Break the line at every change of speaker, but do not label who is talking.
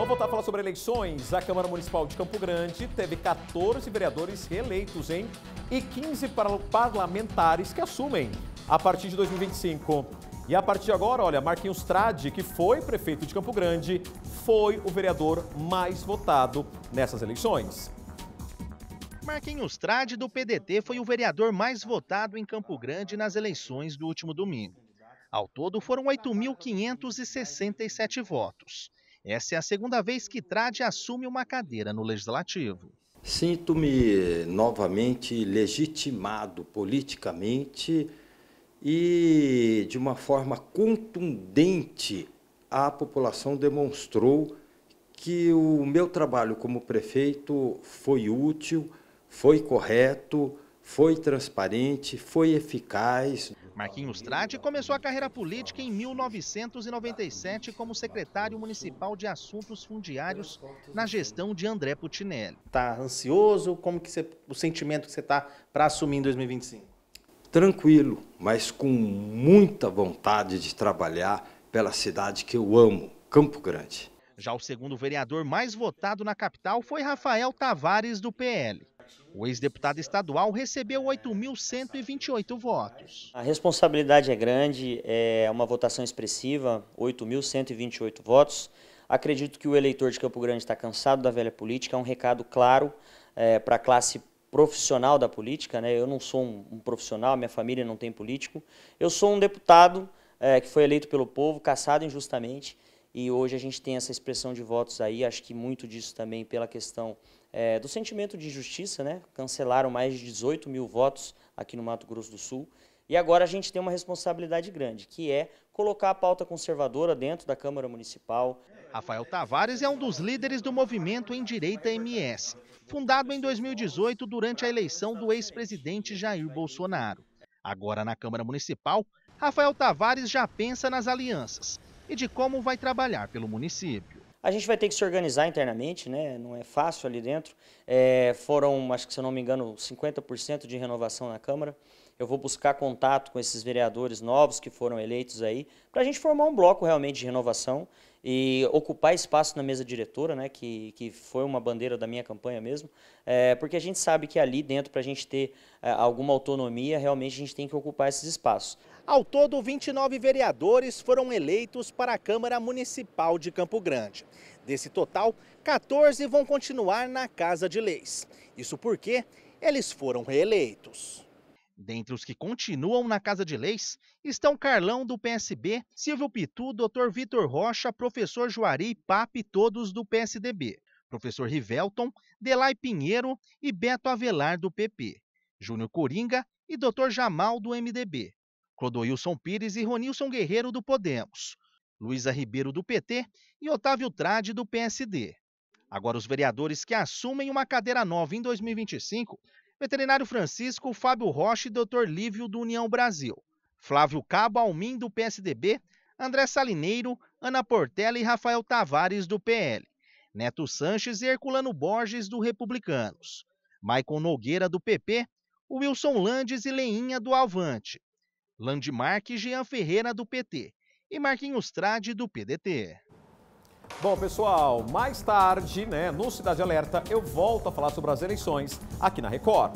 Vamos voltar a falar sobre eleições. A Câmara Municipal de Campo Grande teve 14 vereadores reeleitos, hein? E 15 parlamentares que assumem a partir de 2025. E a partir de agora, olha, Marquinhos Trade, que foi prefeito de Campo Grande, foi o vereador mais votado nessas eleições. Marquinhos Trade, do PDT, foi o vereador mais votado em Campo Grande nas eleições do último domingo. Ao todo, foram
8.567
votos. Essa é a segunda vez que Trade assume uma cadeira no
Legislativo. Sinto-me novamente legitimado politicamente e de uma forma contundente a população demonstrou que o meu trabalho como prefeito foi útil, foi correto, foi transparente, foi eficaz. Marquinhos
Trade começou a carreira política em 1997 como secretário municipal de assuntos fundiários na gestão de André Putinelli. Está ansioso? Como que você, o sentimento que você está para assumir em 2025?
Tranquilo, mas com muita vontade de trabalhar pela cidade que eu amo, Campo Grande.
Já o segundo vereador mais votado na capital foi Rafael Tavares, do PL. O ex-deputado estadual recebeu 8.128 votos.
A responsabilidade é grande, é uma votação expressiva, 8.128 votos. Acredito que o eleitor de Campo Grande está cansado da velha política, é um recado claro é, para a classe profissional da política. Né? Eu não sou um, profissional, minha família não tem político. Eu sou um deputado é, que foi eleito pelo povo, caçado injustamente e hoje a gente tem essa expressão de votos aí, acho que muito disso também pela questão é, do sentimento de injustiça, né? Cancelaram mais de 18 mil votos aqui no Mato Grosso do Sul. E agora a gente tem uma responsabilidade grande, que é colocar a pauta conservadora dentro da Câmara Municipal. Rafael Tavares é um dos líderes do movimento em direita
MS, fundado em 2018 durante a eleição do ex-presidente Jair Bolsonaro. Agora na Câmara Municipal, Rafael Tavares já pensa nas alianças
e de como vai trabalhar pelo município. A gente vai ter que se organizar internamente, né? não é fácil ali dentro. É, foram, acho que se eu não me engano, 50% de renovação na Câmara. Eu vou buscar contato com esses vereadores novos que foram eleitos aí, para a gente formar um bloco realmente de renovação e ocupar espaço na mesa diretora, né, que, que foi uma bandeira da minha campanha mesmo, é, porque a gente sabe que ali dentro, para a gente ter é, alguma autonomia, realmente a gente tem que ocupar esses espaços.
Ao todo, 29 vereadores foram eleitos para a Câmara Municipal de Campo Grande. Desse total, 14 vão continuar na Casa de Leis. Isso porque eles foram reeleitos. Dentre os que continuam na Casa de Leis estão Carlão do PSB, Silvio Pitu, Dr. Vitor Rocha, professor Juari e Pape, todos do PSDB, professor Rivelton, Delay Pinheiro e Beto Avelar do PP, Júnior Coringa e Dr. Jamal do MDB. Clodoilson Pires e Ronilson Guerreiro do Podemos, Luísa Ribeiro do PT e Otávio Trade do PSD. Agora, os vereadores que assumem uma cadeira nova em 2025, veterinário Francisco, Fábio Rocha e Dr. Lívio do União Brasil, Flávio Cabo Almin do PSDB, André Salineiro, Ana Portela e Rafael Tavares do PL, Neto Sanches e Herculano Borges do Republicanos, Maicon Nogueira do PP, Wilson Landes e Leinha do Alvante, Landmark Jean Ferreira, do PT, e Marquinhos Trade, do PDT. Bom, pessoal, mais tarde, né, no Cidade Alerta, eu volto a falar sobre as eleições aqui na Record.